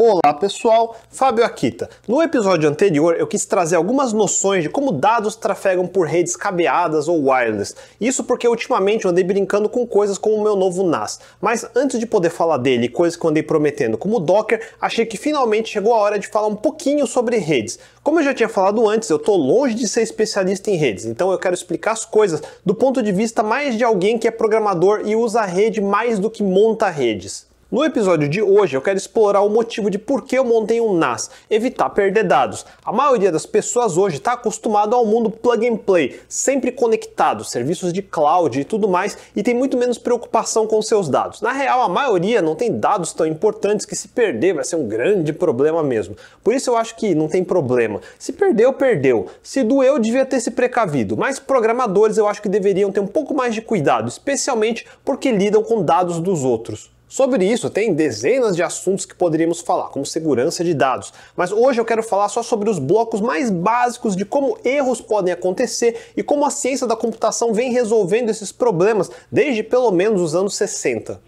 Olá pessoal, Fábio Akita. No episódio anterior eu quis trazer algumas noções de como dados trafegam por redes cabeadas ou wireless. Isso porque ultimamente eu andei brincando com coisas como o meu novo NAS. Mas antes de poder falar dele, coisas que eu andei prometendo como o Docker, achei que finalmente chegou a hora de falar um pouquinho sobre redes. Como eu já tinha falado antes, eu estou longe de ser especialista em redes, então eu quero explicar as coisas do ponto de vista mais de alguém que é programador e usa a rede mais do que monta redes. No episódio de hoje eu quero explorar o motivo de por que eu montei um NAS, evitar perder dados. A maioria das pessoas hoje está acostumado ao mundo plug and play, sempre conectado, serviços de cloud e tudo mais, e tem muito menos preocupação com seus dados. Na real, a maioria não tem dados tão importantes que se perder vai ser um grande problema mesmo. Por isso eu acho que não tem problema. Se perdeu, perdeu. Se doeu, devia ter se precavido. Mas programadores eu acho que deveriam ter um pouco mais de cuidado, especialmente porque lidam com dados dos outros. Sobre isso, tem dezenas de assuntos que poderíamos falar, como segurança de dados, mas hoje eu quero falar só sobre os blocos mais básicos de como erros podem acontecer e como a ciência da computação vem resolvendo esses problemas desde pelo menos os anos 60.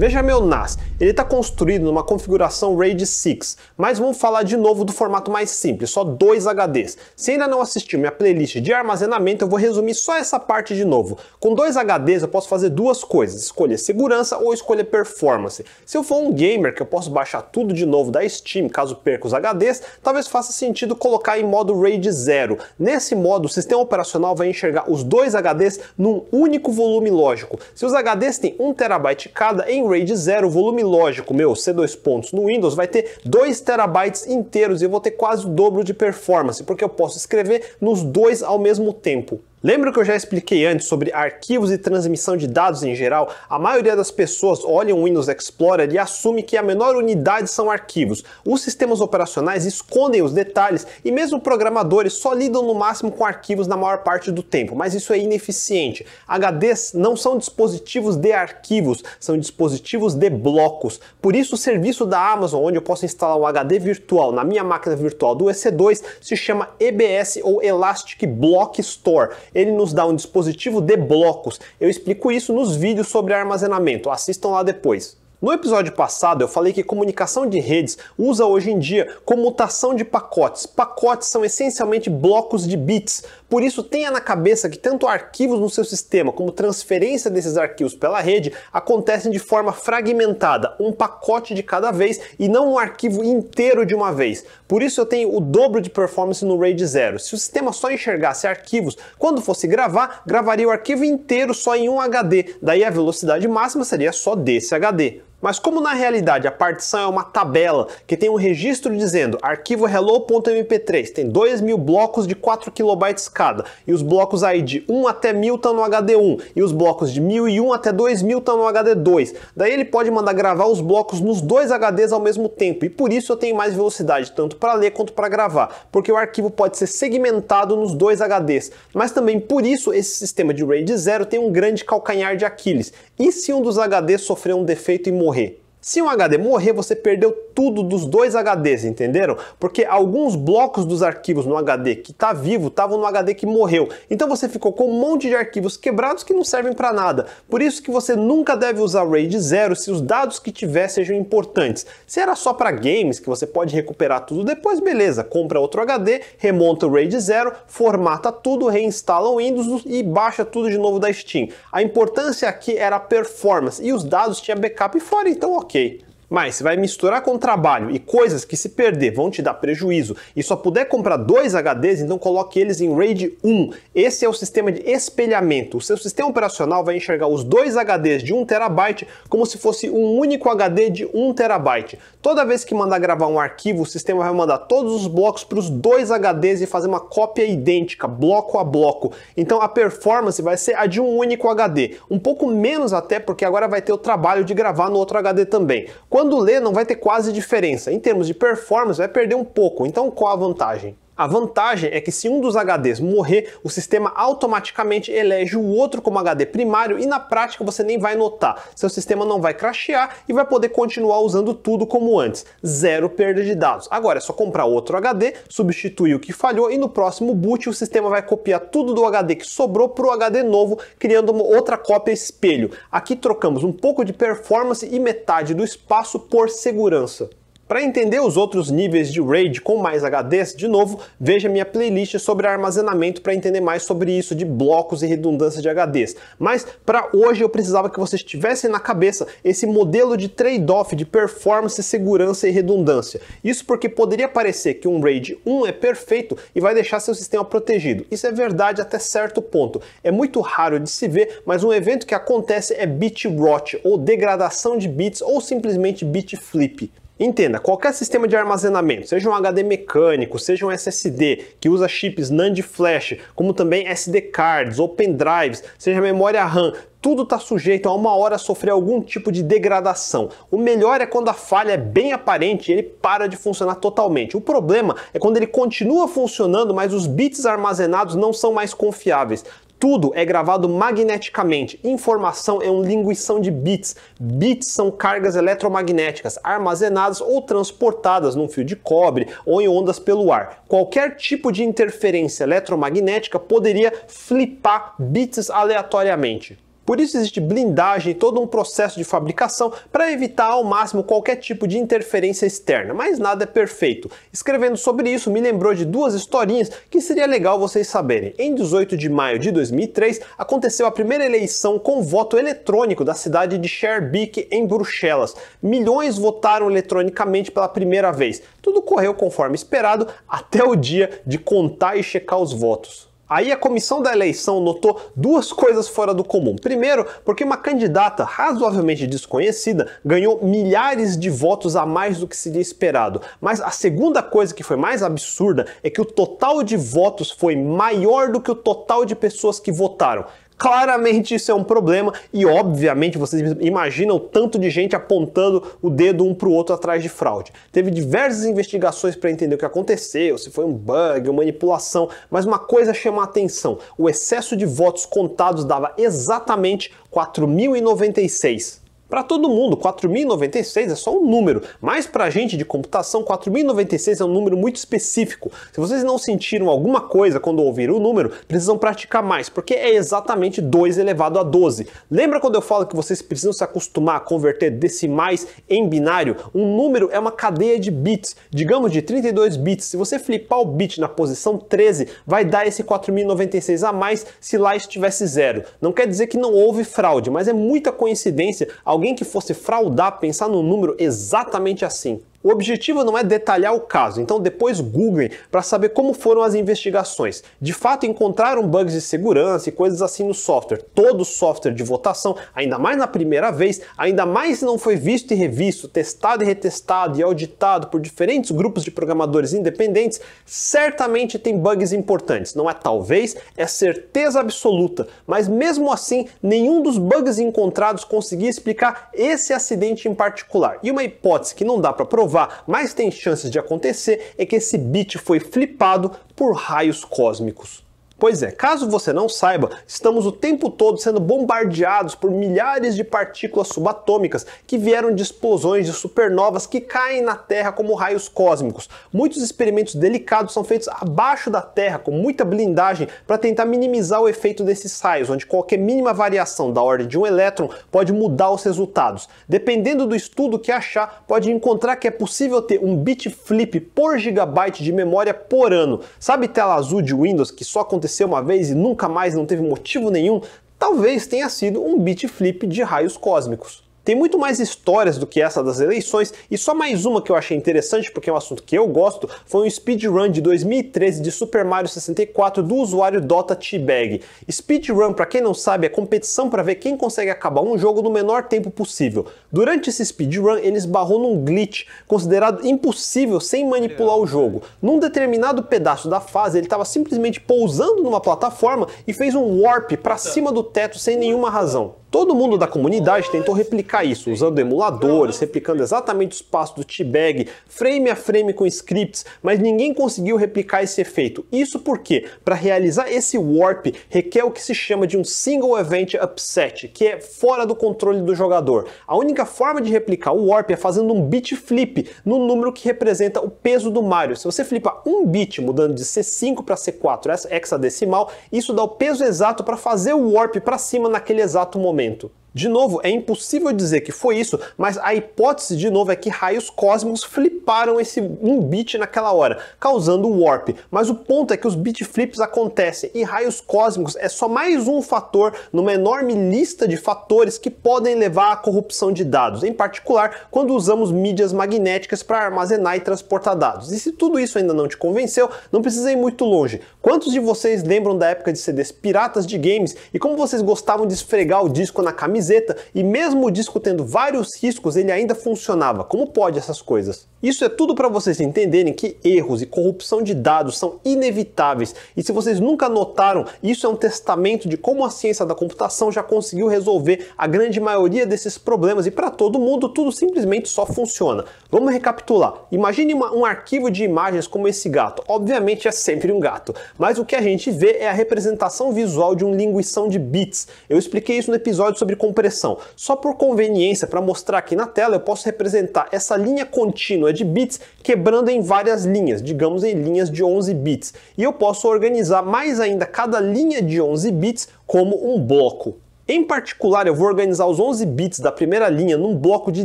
Veja meu NAS, ele está construído numa configuração RAID 6, mas vamos falar de novo do formato mais simples, só dois HDs. Se ainda não assistiu minha playlist de armazenamento, eu vou resumir só essa parte de novo. Com dois HDs eu posso fazer duas coisas, escolher segurança ou escolher performance. Se eu for um gamer que eu posso baixar tudo de novo da Steam caso perca os HDs, talvez faça sentido colocar em modo RAID 0. Nesse modo, o sistema operacional vai enxergar os dois HDs num único volume lógico. Se os HDs têm 1TB cada, em RAID 0, volume lógico meu, C2 pontos, no Windows vai ter 2 terabytes inteiros e eu vou ter quase o dobro de performance, porque eu posso escrever nos dois ao mesmo tempo. Lembra que eu já expliquei antes sobre arquivos e transmissão de dados em geral? A maioria das pessoas olha o Windows Explorer e assume que a menor unidade são arquivos. Os sistemas operacionais escondem os detalhes e mesmo programadores só lidam no máximo com arquivos na maior parte do tempo, mas isso é ineficiente. HDs não são dispositivos de arquivos, são dispositivos de blocos. Por isso o serviço da Amazon, onde eu posso instalar um HD virtual na minha máquina virtual do EC2, se chama EBS ou Elastic Block Store ele nos dá um dispositivo de blocos. Eu explico isso nos vídeos sobre armazenamento, assistam lá depois. No episódio passado, eu falei que comunicação de redes usa hoje em dia comutação de pacotes. Pacotes são essencialmente blocos de bits. Por isso, tenha na cabeça que tanto arquivos no seu sistema como transferência desses arquivos pela rede acontecem de forma fragmentada, um pacote de cada vez e não um arquivo inteiro de uma vez. Por isso, eu tenho o dobro de performance no RAID 0. Se o sistema só enxergasse arquivos, quando fosse gravar, gravaria o arquivo inteiro só em um HD. Daí a velocidade máxima seria só desse HD. Mas como na realidade a partição é uma tabela que tem um registro dizendo arquivo hello.mp3 tem 2000 mil blocos de 4 KB cada, e os blocos aí de 1 até 1000 estão no HD1, e os blocos de 1001 até 2000 estão no HD2, daí ele pode mandar gravar os blocos nos dois HDs ao mesmo tempo, e por isso eu tenho mais velocidade tanto para ler quanto para gravar, porque o arquivo pode ser segmentado nos dois HDs, mas também por isso esse sistema de RAID 0 tem um grande calcanhar de Aquiles, e se um dos HD sofrer um defeito e morrer? Se um HD morrer, você perdeu tudo dos dois HDs, entenderam? Porque alguns blocos dos arquivos no HD que está vivo estavam no HD que morreu. Então você ficou com um monte de arquivos quebrados que não servem para nada. Por isso que você nunca deve usar RAID 0 se os dados que tiver sejam importantes. Se era só para games, que você pode recuperar tudo depois, beleza, compra outro HD, remonta o RAID 0, formata tudo, reinstala o Windows e baixa tudo de novo da Steam. A importância aqui era a performance e os dados tinha backup fora, então ok ok. Mas você vai misturar com trabalho e coisas que se perder vão te dar prejuízo e só puder comprar dois HDs, então coloque eles em RAID 1. Esse é o sistema de espelhamento. O seu sistema operacional vai enxergar os dois HDs de 1 terabyte como se fosse um único HD de 1 terabyte. Toda vez que mandar gravar um arquivo, o sistema vai mandar todos os blocos para os dois HDs e fazer uma cópia idêntica, bloco a bloco. Então a performance vai ser a de um único HD, um pouco menos até porque agora vai ter o trabalho de gravar no outro HD também. Quando quando ler, não vai ter quase diferença. Em termos de performance, vai perder um pouco. Então, qual a vantagem? A vantagem é que se um dos HDs morrer, o sistema automaticamente elege o outro como HD primário e na prática você nem vai notar. Seu sistema não vai crashear e vai poder continuar usando tudo como antes, zero perda de dados. Agora é só comprar outro HD, substituir o que falhou e no próximo boot o sistema vai copiar tudo do HD que sobrou para o HD novo, criando uma outra cópia espelho. Aqui trocamos um pouco de performance e metade do espaço por segurança. Para entender os outros níveis de RAID com mais HDs, de novo, veja minha playlist sobre armazenamento para entender mais sobre isso de blocos e redundância de HDs. Mas para hoje eu precisava que vocês tivessem na cabeça esse modelo de trade-off de performance, segurança e redundância. Isso porque poderia parecer que um RAID 1 é perfeito e vai deixar seu sistema protegido. Isso é verdade até certo ponto. É muito raro de se ver, mas um evento que acontece é bit rot, ou degradação de bits, ou simplesmente bit flip. Entenda, qualquer sistema de armazenamento, seja um HD mecânico, seja um SSD que usa chips NAND flash, como também SD cards ou pendrives, seja memória RAM, tudo está sujeito a uma hora sofrer algum tipo de degradação. O melhor é quando a falha é bem aparente e ele para de funcionar totalmente. O problema é quando ele continua funcionando, mas os bits armazenados não são mais confiáveis. Tudo é gravado magneticamente. Informação é um linguição de bits. Bits são cargas eletromagnéticas armazenadas ou transportadas num fio de cobre ou em ondas pelo ar. Qualquer tipo de interferência eletromagnética poderia flipar bits aleatoriamente. Por isso existe blindagem, e todo um processo de fabricação para evitar ao máximo qualquer tipo de interferência externa, mas nada é perfeito. Escrevendo sobre isso me lembrou de duas historinhas que seria legal vocês saberem. Em 18 de maio de 2003 aconteceu a primeira eleição com voto eletrônico da cidade de Sherbeck em Bruxelas. Milhões votaram eletronicamente pela primeira vez. Tudo correu conforme esperado até o dia de contar e checar os votos. Aí a comissão da eleição notou duas coisas fora do comum. Primeiro, porque uma candidata razoavelmente desconhecida ganhou milhares de votos a mais do que seria esperado. Mas a segunda coisa que foi mais absurda é que o total de votos foi maior do que o total de pessoas que votaram. Claramente isso é um problema e, obviamente, vocês imaginam o tanto de gente apontando o dedo um para o outro atrás de fraude. Teve diversas investigações para entender o que aconteceu, se foi um bug, uma manipulação, mas uma coisa chama a atenção: o excesso de votos contados dava exatamente 4.096. Para todo mundo, 4096 é só um número, mas para gente de computação, 4096 é um número muito específico. Se vocês não sentiram alguma coisa quando ouviram o número, precisam praticar mais, porque é exatamente 2 elevado a 12. Lembra quando eu falo que vocês precisam se acostumar a converter decimais em binário? Um número é uma cadeia de bits, digamos de 32 bits. Se você flipar o bit na posição 13, vai dar esse 4096 a mais se lá estivesse zero. Não quer dizer que não houve fraude, mas é muita coincidência alguém que fosse fraudar, pensar num número exatamente assim. O objetivo não é detalhar o caso, então depois Google para saber como foram as investigações. De fato, encontraram bugs de segurança e coisas assim no software. Todo software de votação, ainda mais na primeira vez, ainda mais se não foi visto e revisto, testado e retestado e auditado por diferentes grupos de programadores independentes, certamente tem bugs importantes. Não é talvez, é certeza absoluta, mas mesmo assim, nenhum dos bugs encontrados conseguia explicar esse acidente em particular. E uma hipótese que não dá para provar provar, mas tem chances de acontecer, é que esse bit foi flipado por raios cósmicos. Pois é, caso você não saiba, estamos o tempo todo sendo bombardeados por milhares de partículas subatômicas que vieram de explosões de supernovas que caem na Terra como raios cósmicos. Muitos experimentos delicados são feitos abaixo da Terra com muita blindagem para tentar minimizar o efeito desses raios, onde qualquer mínima variação da ordem de um elétron pode mudar os resultados. Dependendo do estudo que achar, pode encontrar que é possível ter um bit flip por gigabyte de memória por ano. Sabe tela azul de Windows que só aconteceu aconteceu uma vez e nunca mais não teve motivo nenhum, talvez tenha sido um bit flip de raios cósmicos. Tem muito mais histórias do que essa das eleições, e só mais uma que eu achei interessante, porque é um assunto que eu gosto, foi um speedrun de 2013 de Super Mario 64 do usuário Dota T-Bag. Speedrun, para quem não sabe, é competição para ver quem consegue acabar um jogo no menor tempo possível. Durante esse speedrun, ele esbarrou num glitch, considerado impossível sem manipular o jogo. Num determinado pedaço da fase, ele estava simplesmente pousando numa plataforma e fez um warp para cima do teto sem nenhuma razão. Todo mundo da comunidade tentou replicar isso, usando emuladores, replicando exatamente os passos do T-Bag, frame a frame com scripts, mas ninguém conseguiu replicar esse efeito. Isso porque, para realizar esse warp, requer o que se chama de um single event upset, que é fora do controle do jogador. A única forma de replicar o warp é fazendo um bit flip no número que representa o peso do Mario. Se você flipar um bit, mudando de C5 para C4 hexadecimal, isso dá o peso exato para fazer o warp para cima naquele exato momento momento. De novo, é impossível dizer que foi isso, mas a hipótese de novo é que raios cósmicos fliparam esse um bit naquela hora, causando o warp. Mas o ponto é que os bit flips acontecem e raios cósmicos é só mais um fator numa enorme lista de fatores que podem levar à corrupção de dados, em particular quando usamos mídias magnéticas para armazenar e transportar dados. E se tudo isso ainda não te convenceu, não precisa ir muito longe. Quantos de vocês lembram da época de CDs piratas de games e como vocês gostavam de esfregar o disco na camisa camiseta e mesmo o disco tendo vários riscos, ele ainda funcionava. Como pode essas coisas? Isso é tudo para vocês entenderem que erros e corrupção de dados são inevitáveis. E se vocês nunca notaram, isso é um testamento de como a ciência da computação já conseguiu resolver a grande maioria desses problemas e para todo mundo tudo simplesmente só funciona. Vamos recapitular. Imagine uma, um arquivo de imagens como esse gato. Obviamente é sempre um gato, mas o que a gente vê é a representação visual de um linguição de bits. Eu expliquei isso no episódio sobre como compressão. Só por conveniência, para mostrar aqui na tela, eu posso representar essa linha contínua de bits quebrando em várias linhas, digamos em linhas de 11 bits. E eu posso organizar mais ainda cada linha de 11 bits como um bloco. Em particular, eu vou organizar os 11 bits da primeira linha num bloco de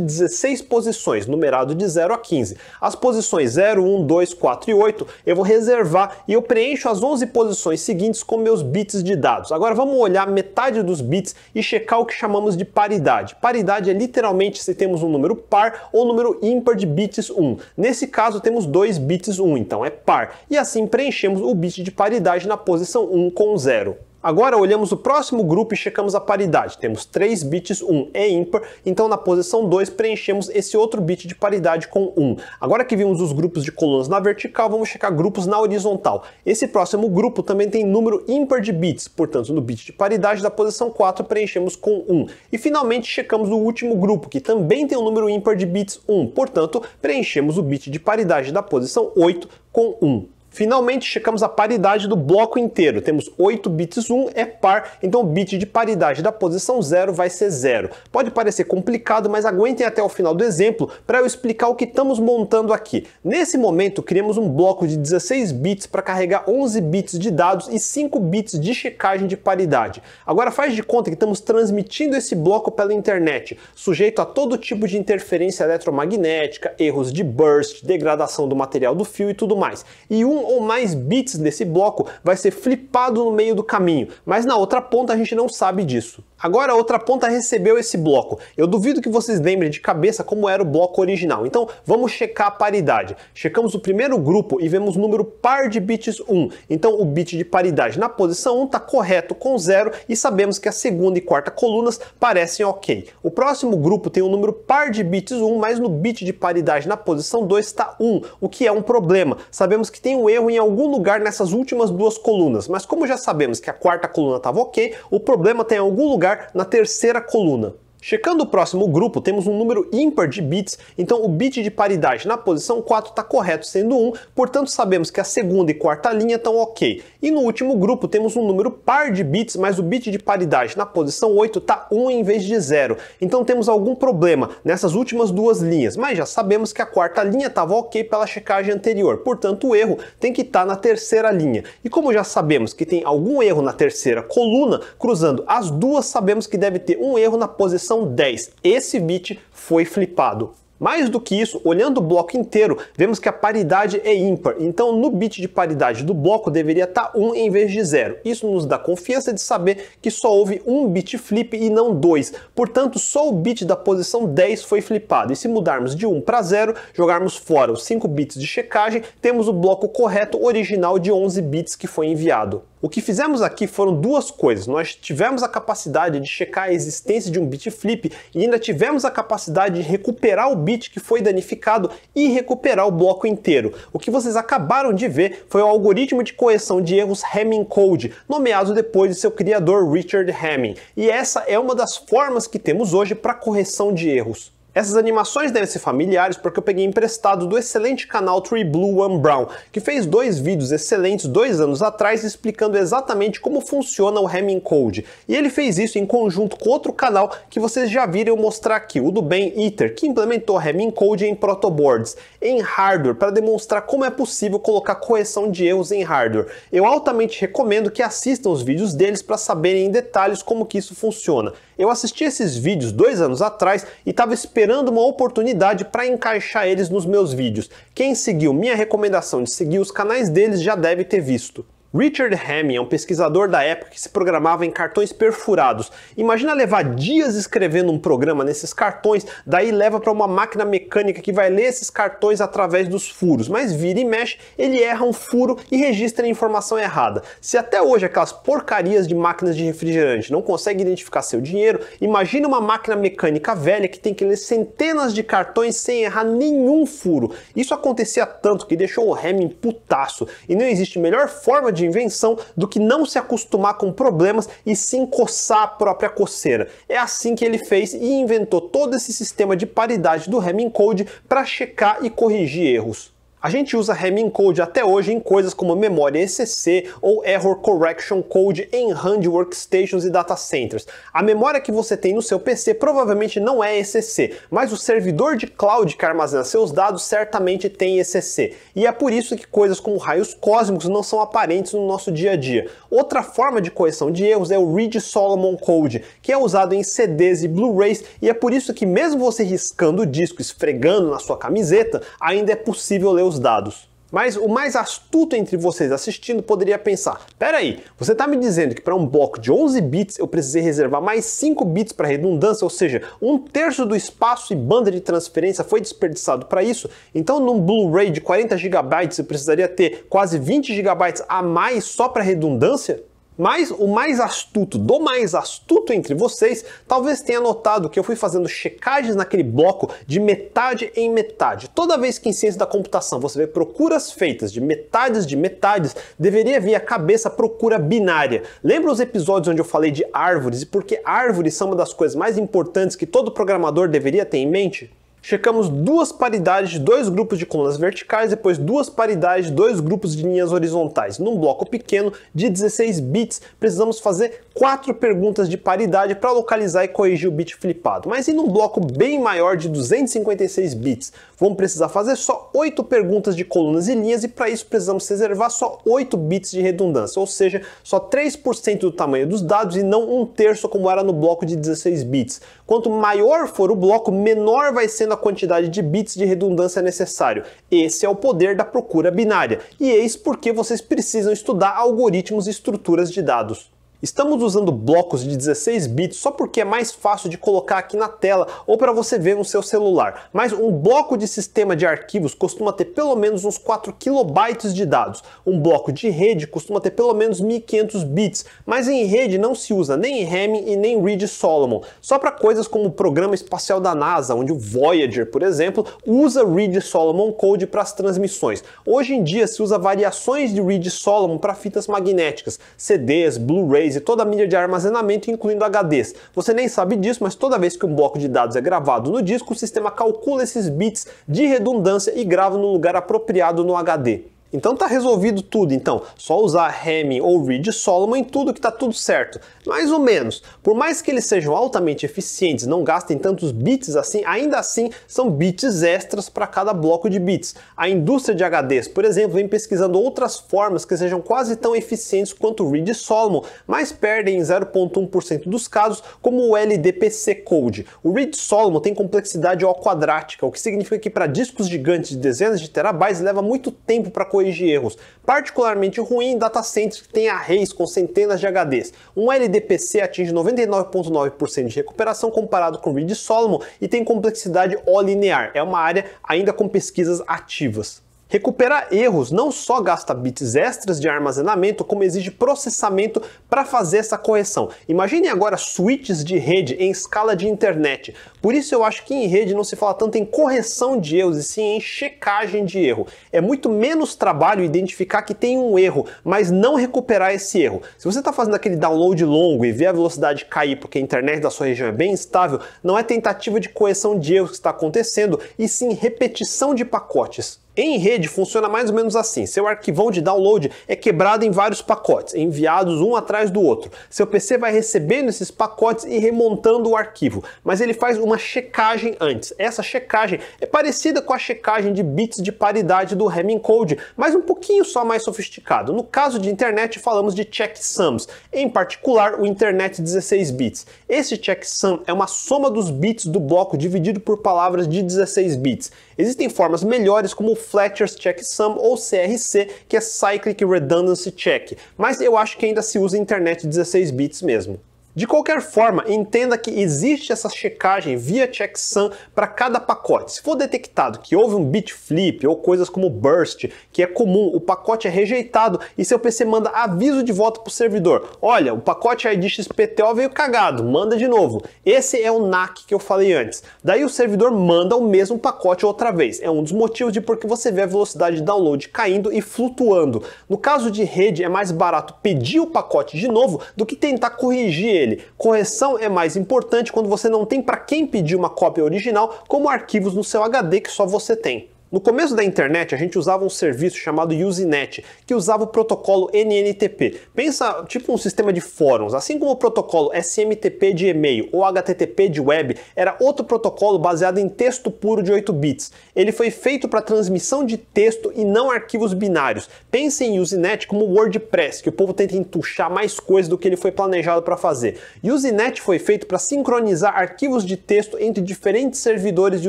16 posições, numerado de 0 a 15. As posições 0, 1, 2, 4 e 8 eu vou reservar e eu preencho as 11 posições seguintes com meus bits de dados. Agora vamos olhar metade dos bits e checar o que chamamos de paridade. Paridade é literalmente se temos um número par ou um número ímpar de bits 1. Nesse caso temos dois bits 1, então é par. E assim preenchemos o bit de paridade na posição 1 com 0. Agora olhamos o próximo grupo e checamos a paridade. Temos três bits, 1 é ímpar, então na posição 2 preenchemos esse outro bit de paridade com 1. Agora que vimos os grupos de colunas na vertical, vamos checar grupos na horizontal. Esse próximo grupo também tem número ímpar de bits, portanto no bit de paridade da posição 4 preenchemos com 1. E finalmente checamos o último grupo, que também tem um número ímpar de bits, 1, portanto preenchemos o bit de paridade da posição 8 com 1. Finalmente, checamos a paridade do bloco inteiro. Temos 8 bits, 1 é par, então o bit de paridade da posição 0 vai ser 0. Pode parecer complicado, mas aguentem até o final do exemplo para eu explicar o que estamos montando aqui. Nesse momento, criamos um bloco de 16 bits para carregar 11 bits de dados e 5 bits de checagem de paridade. Agora faz de conta que estamos transmitindo esse bloco pela internet, sujeito a todo tipo de interferência eletromagnética, erros de burst, degradação do material do fio e tudo mais. E um ou mais bits desse bloco vai ser flipado no meio do caminho, mas na outra ponta a gente não sabe disso. Agora a outra ponta recebeu esse bloco. Eu duvido que vocês lembrem de cabeça como era o bloco original. Então vamos checar a paridade. Checamos o primeiro grupo e vemos o número par de bits 1. Então o bit de paridade na posição 1 está correto com 0 e sabemos que a segunda e quarta colunas parecem ok. O próximo grupo tem o um número par de bits 1, mas no bit de paridade na posição 2 está 1, o que é um problema. Sabemos que tem um erro em algum lugar nessas últimas duas colunas, mas como já sabemos que a quarta coluna estava ok, o problema tem tá algum lugar lugar na terceira coluna. Checando o próximo grupo, temos um número ímpar de bits, então o bit de paridade na posição 4 está correto sendo 1, portanto sabemos que a segunda e quarta linha estão ok. E no último grupo temos um número par de bits, mas o bit de paridade na posição 8 está 1 em vez de 0. Então temos algum problema nessas últimas duas linhas, mas já sabemos que a quarta linha estava ok pela checagem anterior, portanto o erro tem que estar tá na terceira linha. E como já sabemos que tem algum erro na terceira coluna, cruzando as duas sabemos que deve ter um erro na posição 10. Esse bit foi flipado. Mais do que isso, olhando o bloco inteiro, vemos que a paridade é ímpar, então no bit de paridade do bloco deveria estar tá 1 em vez de 0. Isso nos dá confiança de saber que só houve um bit flip e não dois, portanto só o bit da posição 10 foi flipado, e se mudarmos de 1 para 0, jogarmos fora os 5 bits de checagem, temos o bloco correto original de 11 bits que foi enviado. O que fizemos aqui foram duas coisas. Nós tivemos a capacidade de checar a existência de um bit flip e ainda tivemos a capacidade de recuperar o bit que foi danificado e recuperar o bloco inteiro. O que vocês acabaram de ver foi o algoritmo de correção de erros Hamming Code, nomeado depois de seu criador Richard Hamming. E essa é uma das formas que temos hoje para correção de erros. Essas animações devem ser familiares porque eu peguei emprestado do excelente canal Tree Blue One Brown, que fez dois vídeos excelentes dois anos atrás explicando exatamente como funciona o Hamming Code. E ele fez isso em conjunto com outro canal que vocês já viram eu mostrar aqui, o do Ben Eater, que implementou Hamming Code em protoboards, em hardware, para demonstrar como é possível colocar correção de erros em hardware. Eu altamente recomendo que assistam os vídeos deles para saberem em detalhes como que isso funciona. Eu assisti esses vídeos dois anos atrás e estava esperando esperando uma oportunidade para encaixar eles nos meus vídeos. Quem seguiu minha recomendação de seguir os canais deles já deve ter visto. Richard Hamming é um pesquisador da época que se programava em cartões perfurados. Imagina levar dias escrevendo um programa nesses cartões, daí leva para uma máquina mecânica que vai ler esses cartões através dos furos, mas vira e mexe, ele erra um furo e registra a informação errada. Se até hoje aquelas porcarias de máquinas de refrigerante não conseguem identificar seu dinheiro, imagina uma máquina mecânica velha que tem que ler centenas de cartões sem errar nenhum furo. Isso acontecia tanto que deixou o Hamming putaço, e não existe melhor forma de invenção do que não se acostumar com problemas e se coçar a própria coceira. É assim que ele fez e inventou todo esse sistema de paridade do Hamming Code para checar e corrigir erros. A gente usa Hamming Code até hoje em coisas como memória ECC ou Error Correction Code em hand workstations e data centers. A memória que você tem no seu PC provavelmente não é ECC, mas o servidor de cloud que armazena seus dados certamente tem ECC. E é por isso que coisas como raios cósmicos não são aparentes no nosso dia a dia. Outra forma de correção de erros é o Read Solomon Code, que é usado em CDs e Blu-rays, e é por isso que mesmo você riscando o disco, esfregando na sua camiseta, ainda é possível ler os dados. Mas o mais astuto entre vocês assistindo poderia pensar: peraí, você está me dizendo que para um bloco de 11 bits eu precisei reservar mais 5 bits para redundância, ou seja, um terço do espaço e banda de transferência foi desperdiçado para isso? Então, num Blu-ray de 40 GB eu precisaria ter quase 20 GB a mais só para redundância? Mas o mais astuto do mais astuto entre vocês talvez tenha notado que eu fui fazendo checagens naquele bloco de metade em metade. Toda vez que em ciência da computação você vê procuras feitas de metades de metades, deveria vir à cabeça procura binária. Lembra os episódios onde eu falei de árvores e porque árvores são uma das coisas mais importantes que todo programador deveria ter em mente? checamos duas paridades de dois grupos de colunas verticais, depois duas paridades de dois grupos de linhas horizontais. Num bloco pequeno de 16 bits, precisamos fazer quatro perguntas de paridade para localizar e corrigir o bit flipado. Mas em um bloco bem maior de 256 bits, vamos precisar fazer só oito perguntas de colunas e linhas e para isso precisamos reservar só 8 bits de redundância, ou seja, só 3% do tamanho dos dados e não um terço como era no bloco de 16 bits. Quanto maior for o bloco, menor vai sendo a quantidade de bits de redundância necessário. Esse é o poder da procura binária, e eis porque vocês precisam estudar algoritmos e estruturas de dados. Estamos usando blocos de 16 bits só porque é mais fácil de colocar aqui na tela ou para você ver no seu celular, mas um bloco de sistema de arquivos costuma ter pelo menos uns 4 kilobytes de dados. Um bloco de rede costuma ter pelo menos 1500 bits, mas em rede não se usa nem RAM e nem Reed Solomon, só para coisas como o programa espacial da NASA, onde o Voyager, por exemplo, usa Reed Solomon Code para as transmissões. Hoje em dia se usa variações de Reed Solomon para fitas magnéticas, CDs, Blu-ray e toda a mídia de armazenamento, incluindo HDs. Você nem sabe disso, mas toda vez que um bloco de dados é gravado no disco, o sistema calcula esses bits de redundância e grava no lugar apropriado no HD. Então tá resolvido tudo, então só usar Hamming ou Reed Solomon em tudo que tá tudo certo. Mais ou menos. Por mais que eles sejam altamente eficientes, não gastem tantos bits assim, ainda assim são bits extras para cada bloco de bits. A indústria de HDs, por exemplo, vem pesquisando outras formas que sejam quase tão eficientes quanto o Reed Solomon, mas perdem em 0.1% dos casos, como o LDPC Code. O Reed Solomon tem complexidade O quadrática, o que significa que para discos gigantes de dezenas de terabytes leva muito tempo para corrigir erros. Particularmente ruim em data centers que têm arrays com centenas de HDs. Um LDPC atinge 99,9% de recuperação comparado com o Reed Solomon e tem complexidade linear. É uma área ainda com pesquisas ativas. Recuperar erros não só gasta bits extras de armazenamento, como exige processamento para fazer essa correção. Imaginem agora switches de rede em escala de internet. Por isso eu acho que em rede não se fala tanto em correção de erros, e sim em checagem de erro. É muito menos trabalho identificar que tem um erro, mas não recuperar esse erro. Se você está fazendo aquele download longo e vê a velocidade cair porque a internet da sua região é bem instável, não é tentativa de correção de erros que está acontecendo, e sim repetição de pacotes. Em rede funciona mais ou menos assim. Seu arquivão de download é quebrado em vários pacotes, enviados um atrás do outro. Seu PC vai recebendo esses pacotes e remontando o arquivo, mas ele faz uma checagem antes. Essa checagem é parecida com a checagem de bits de paridade do Hamming Code, mas um pouquinho só mais sofisticado. No caso de internet, falamos de checksums, em particular o internet 16 bits. Esse checksum é uma soma dos bits do bloco dividido por palavras de 16 bits. Existem formas melhores como o Fletcher's Checksum ou CRC, que é Cyclic Redundancy Check, mas eu acho que ainda se usa internet 16 bits mesmo. De qualquer forma, entenda que existe essa checagem via checksum para cada pacote. Se for detectado que houve um bit flip ou coisas como burst, que é comum, o pacote é rejeitado e seu PC manda aviso de volta para o servidor. Olha, o pacote ID XPTO veio cagado, manda de novo. Esse é o NAC que eu falei antes. Daí o servidor manda o mesmo pacote outra vez. É um dos motivos de porque você vê a velocidade de download caindo e flutuando. No caso de rede, é mais barato pedir o pacote de novo do que tentar corrigir ele dele. Correção é mais importante quando você não tem para quem pedir uma cópia original, como arquivos no seu HD que só você tem. No começo da internet, a gente usava um serviço chamado Usenet, que usava o protocolo NNTP. Pensa tipo um sistema de fóruns, assim como o protocolo SMTP de e-mail ou HTTP de web, era outro protocolo baseado em texto puro de 8 bits. Ele foi feito para transmissão de texto e não arquivos binários. Pense em Usenet como WordPress, que o povo tenta entuchar mais coisas do que ele foi planejado para fazer. Usenet foi feito para sincronizar arquivos de texto entre diferentes servidores de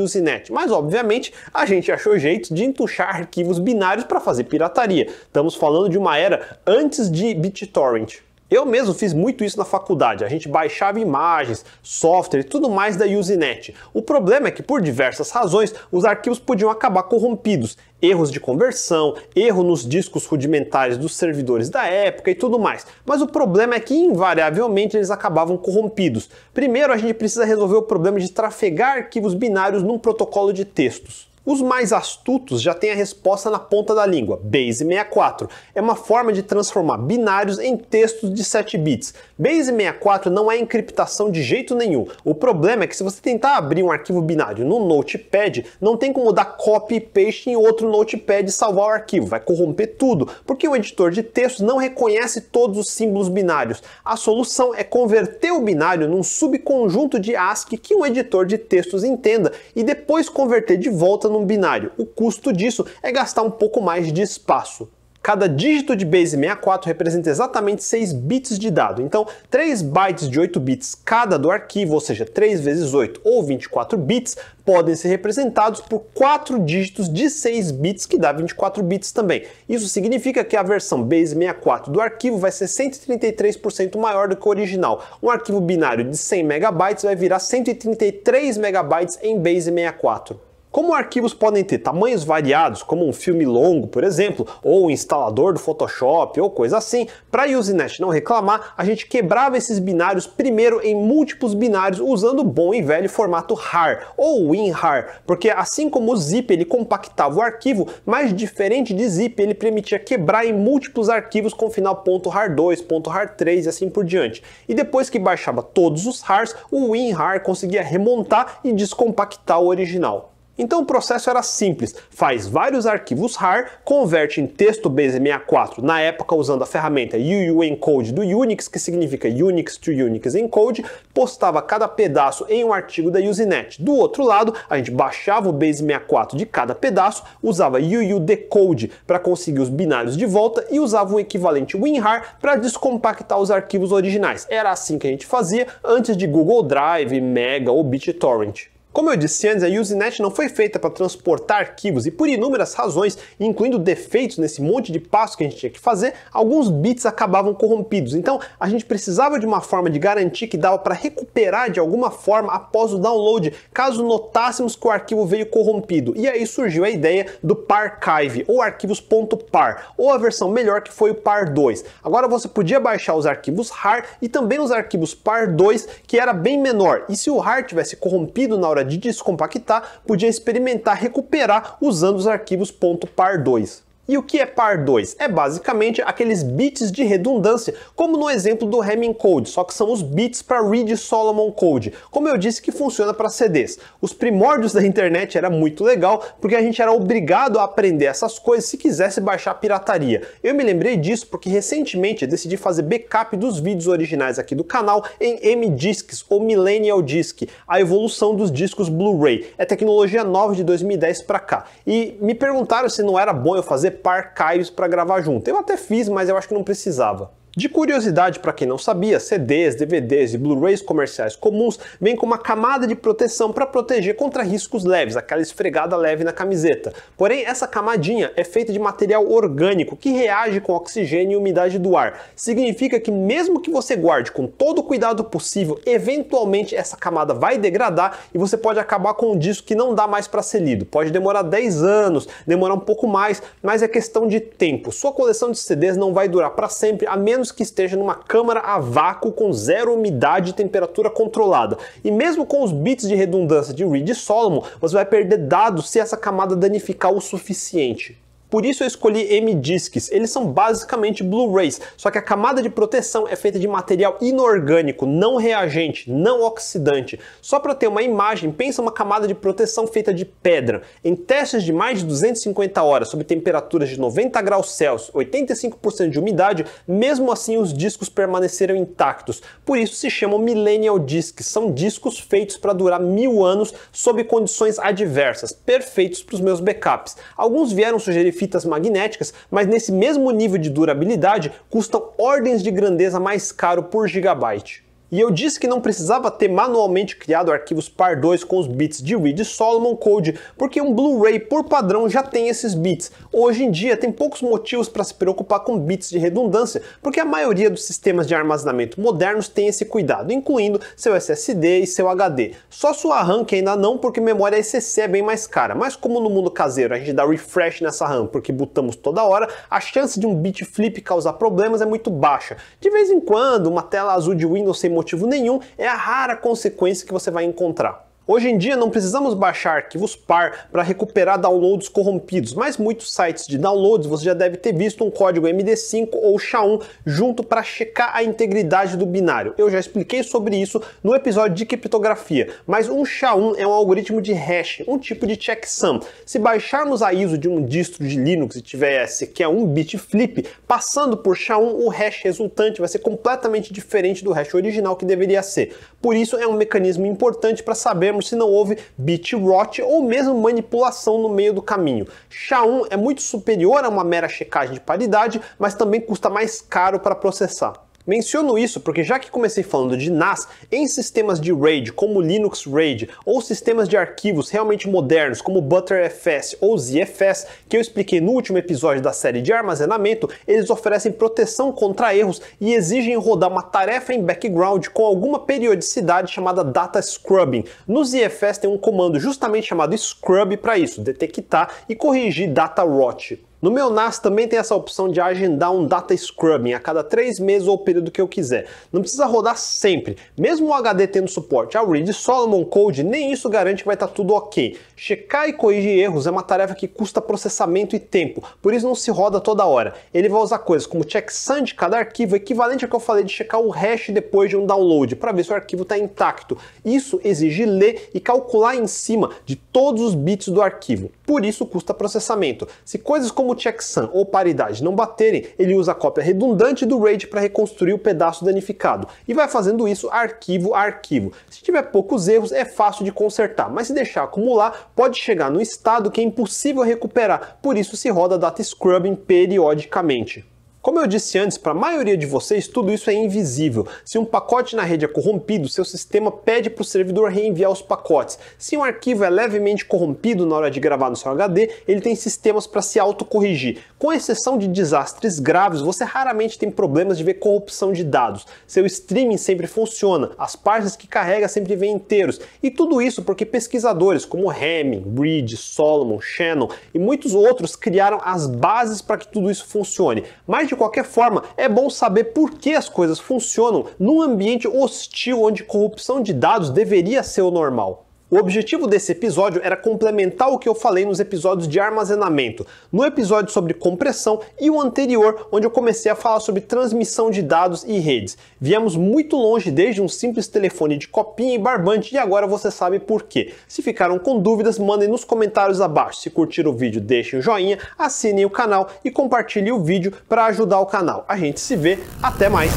Usenet, mas obviamente a gente achou achou jeito de entuchar arquivos binários para fazer pirataria. Estamos falando de uma era antes de BitTorrent. Eu mesmo fiz muito isso na faculdade. A gente baixava imagens, software e tudo mais da Usenet. O problema é que, por diversas razões, os arquivos podiam acabar corrompidos. Erros de conversão, erro nos discos rudimentares dos servidores da época e tudo mais. Mas o problema é que, invariavelmente, eles acabavam corrompidos. Primeiro, a gente precisa resolver o problema de trafegar arquivos binários num protocolo de textos. Os mais astutos já têm a resposta na ponta da língua. Base64 é uma forma de transformar binários em textos de 7 bits. Base64 não é encriptação de jeito nenhum. O problema é que se você tentar abrir um arquivo binário no Notepad, não tem como dar copy e paste em outro Notepad e salvar o arquivo. Vai corromper tudo, porque o editor de textos não reconhece todos os símbolos binários. A solução é converter o binário num subconjunto de ASCII que um editor de textos entenda e depois converter de volta no num binário. O custo disso é gastar um pouco mais de espaço. Cada dígito de base 64 representa exatamente 6 bits de dado, então 3 bytes de 8 bits cada do arquivo, ou seja, 3 vezes 8 ou 24 bits, podem ser representados por 4 dígitos de 6 bits, que dá 24 bits também. Isso significa que a versão base 64 do arquivo vai ser 133% maior do que o original. Um arquivo binário de 100 MB vai virar 133 MB em base 64. Como arquivos podem ter tamanhos variados, como um filme longo, por exemplo, ou um instalador do Photoshop ou coisa assim, para a Usenet não reclamar, a gente quebrava esses binários primeiro em múltiplos binários usando o bom e velho formato RAR ou WinRAR, porque assim como o zip ele compactava o arquivo, mas diferente de zip ele permitia quebrar em múltiplos arquivos com final .rar2, .rar3 e assim por diante. E depois que baixava todos os RARs, o WinRAR conseguia remontar e descompactar o original. Então o processo era simples: faz vários arquivos RAR, converte em texto base64, na época usando a ferramenta UUEncode do Unix, que significa Unix to Unix Encode, postava cada pedaço em um artigo da Usenet. Do outro lado, a gente baixava o base64 de cada pedaço, usava UUDecode para conseguir os binários de volta e usava o equivalente WinRAR para descompactar os arquivos originais. Era assim que a gente fazia antes de Google Drive, Mega ou BitTorrent. Como eu disse antes, a Usenet não foi feita para transportar arquivos e por inúmeras razões, incluindo defeitos nesse monte de passos que a gente tinha que fazer, alguns bits acabavam corrompidos. Então, a gente precisava de uma forma de garantir que dava para recuperar de alguma forma após o download, caso notássemos que o arquivo veio corrompido. E aí surgiu a ideia do Parchive ou arquivos.par, ou a versão melhor que foi o Par 2. Agora você podia baixar os arquivos RAR e também os arquivos Par 2, que era bem menor. E se o RAR tivesse corrompido na hora hora de descompactar, podia experimentar recuperar usando os arquivos .par2. E o que é par 2? É basicamente aqueles bits de redundância, como no exemplo do Hamming Code, só que são os bits para Reed Solomon Code. Como eu disse que funciona para CDs. Os primórdios da internet era muito legal, porque a gente era obrigado a aprender essas coisas se quisesse baixar pirataria. Eu me lembrei disso porque recentemente decidi fazer backup dos vídeos originais aqui do canal em M-Discs ou Millennial Disc, a evolução dos discos Blu-ray. É tecnologia nova de 2010 para cá. E me perguntaram se não era bom eu fazer par Kairos para gravar junto. Eu até fiz, mas eu acho que não precisava. De curiosidade, para quem não sabia, CDs, DVDs e Blu-rays comerciais comuns vêm com uma camada de proteção para proteger contra riscos leves, aquela esfregada leve na camiseta. Porém, essa camadinha é feita de material orgânico que reage com oxigênio e umidade do ar. Significa que mesmo que você guarde com todo o cuidado possível, eventualmente essa camada vai degradar e você pode acabar com um disco que não dá mais para ser lido. Pode demorar 10 anos, demorar um pouco mais, mas é questão de tempo. Sua coleção de CDs não vai durar para sempre, a menos menos que esteja numa câmara a vácuo com zero umidade e temperatura controlada. E mesmo com os bits de redundância de Reed e Solomon, você vai perder dados se essa camada danificar o suficiente. Por isso eu escolhi M-Discs. Eles são basicamente Blu-rays, só que a camada de proteção é feita de material inorgânico, não reagente, não oxidante. Só para ter uma imagem, pensa uma camada de proteção feita de pedra. Em testes de mais de 250 horas, sob temperaturas de 90 graus Celsius, 85% de umidade, mesmo assim os discos permaneceram intactos. Por isso se chamam Millennial Discs. São discos feitos para durar mil anos sob condições adversas, perfeitos para os meus backups. Alguns vieram sugerir fitas magnéticas, mas nesse mesmo nível de durabilidade custam ordens de grandeza mais caro por gigabyte. E eu disse que não precisava ter manualmente criado arquivos PAR2 com os bits de Reed Solomon Code, porque um Blu-ray por padrão já tem esses bits. Hoje em dia tem poucos motivos para se preocupar com bits de redundância, porque a maioria dos sistemas de armazenamento modernos tem esse cuidado, incluindo seu SSD e seu HD. Só sua RAM que ainda não, porque memória eCC é bem mais cara, mas como no mundo caseiro a gente dá refresh nessa RAM porque botamos toda hora, a chance de um bit flip causar problemas é muito baixa. De vez em quando, uma tela azul de Windows sem motivo nenhum é a rara consequência que você vai encontrar. Hoje em dia não precisamos baixar arquivos PAR para recuperar downloads corrompidos, mas muitos sites de downloads você já deve ter visto um código MD5 ou SHA-1 junto para checar a integridade do binário. Eu já expliquei sobre isso no episódio de criptografia, mas um SHA-1 é um algoritmo de hash, um tipo de checksum. Se baixarmos a ISO de um distro de Linux e tiver que é um bit flip, passando por SHA-1 o hash resultante vai ser completamente diferente do hash original que deveria ser. Por isso é um mecanismo importante para sabermos se não houve bit rot ou mesmo manipulação no meio do caminho. SHA-1 é muito superior a uma mera checagem de paridade, mas também custa mais caro para processar. Menciono isso porque já que comecei falando de NAS, em sistemas de RAID, como Linux RAID, ou sistemas de arquivos realmente modernos, como ButterFS ou ZFS, que eu expliquei no último episódio da série de armazenamento, eles oferecem proteção contra erros e exigem rodar uma tarefa em background com alguma periodicidade chamada data scrubbing. No ZFS tem um comando justamente chamado scrub para isso, detectar e corrigir data rot. No meu NAS também tem essa opção de agendar um data scrubbing a cada três meses ou o período que eu quiser. Não precisa rodar sempre. Mesmo o HD tendo suporte ao Read Solomon Code, nem isso garante que vai estar tá tudo ok. Checar e corrigir erros é uma tarefa que custa processamento e tempo, por isso não se roda toda hora. Ele vai usar coisas como checksum de cada arquivo, equivalente ao que eu falei de checar o hash depois de um download, para ver se o arquivo está intacto. Isso exige ler e calcular em cima de todos os bits do arquivo, por isso custa processamento. Se coisas como checksum ou paridade não baterem, ele usa a cópia redundante do RAID para reconstruir o pedaço danificado, e vai fazendo isso arquivo a arquivo. Se tiver poucos erros, é fácil de consertar, mas se deixar acumular, pode chegar no estado que é impossível recuperar, por isso se roda data scrubbing periodicamente. Como eu disse antes, para a maioria de vocês, tudo isso é invisível. Se um pacote na rede é corrompido, seu sistema pede para o servidor reenviar os pacotes. Se um arquivo é levemente corrompido na hora de gravar no seu HD, ele tem sistemas para se autocorrigir. Com exceção de desastres graves, você raramente tem problemas de ver corrupção de dados. Seu streaming sempre funciona, as partes que carrega sempre vêm inteiros. E tudo isso porque pesquisadores como Hamming, Reed, Solomon, Shannon e muitos outros criaram as bases para que tudo isso funcione. Mais de qualquer forma, é bom saber por que as coisas funcionam num ambiente hostil onde corrupção de dados deveria ser o normal. O objetivo desse episódio era complementar o que eu falei nos episódios de armazenamento, no episódio sobre compressão e o anterior, onde eu comecei a falar sobre transmissão de dados e redes. Viemos muito longe desde um simples telefone de copinha e barbante e agora você sabe por quê. Se ficaram com dúvidas, mandem nos comentários abaixo. Se curtiram o vídeo, deixem um joinha, assinem o canal e compartilhem o vídeo para ajudar o canal. A gente se vê, até mais!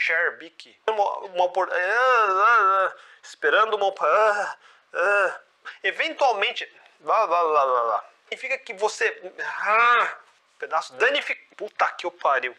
Sherbik. Uma, uma ah, ah, ah, esperando uma. eventualmente. Lá, lá, lá, lá, lá. Significa que você. pedaço hum. danificado. Puta que eu pariu.